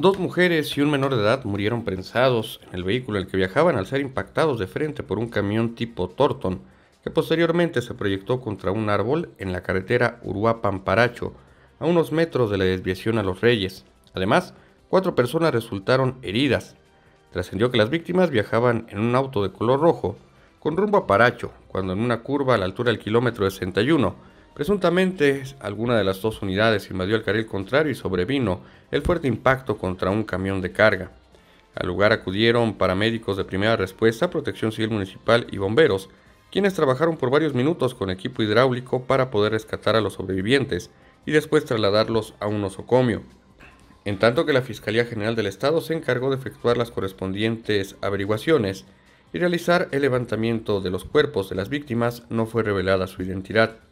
Dos mujeres y un menor de edad murieron prensados en el vehículo en el que viajaban al ser impactados de frente por un camión tipo Torton, que posteriormente se proyectó contra un árbol en la carretera Uruapan-Paracho, a unos metros de la desviación a Los Reyes. Además, cuatro personas resultaron heridas. Trascendió que las víctimas viajaban en un auto de color rojo con rumbo a Paracho, cuando en una curva a la altura del kilómetro 61 Presuntamente, alguna de las dos unidades invadió el carril contrario y sobrevino el fuerte impacto contra un camión de carga. Al lugar acudieron paramédicos de primera respuesta, protección civil municipal y bomberos, quienes trabajaron por varios minutos con equipo hidráulico para poder rescatar a los sobrevivientes y después trasladarlos a un osocomio. En tanto que la Fiscalía General del Estado se encargó de efectuar las correspondientes averiguaciones y realizar el levantamiento de los cuerpos de las víctimas, no fue revelada su identidad.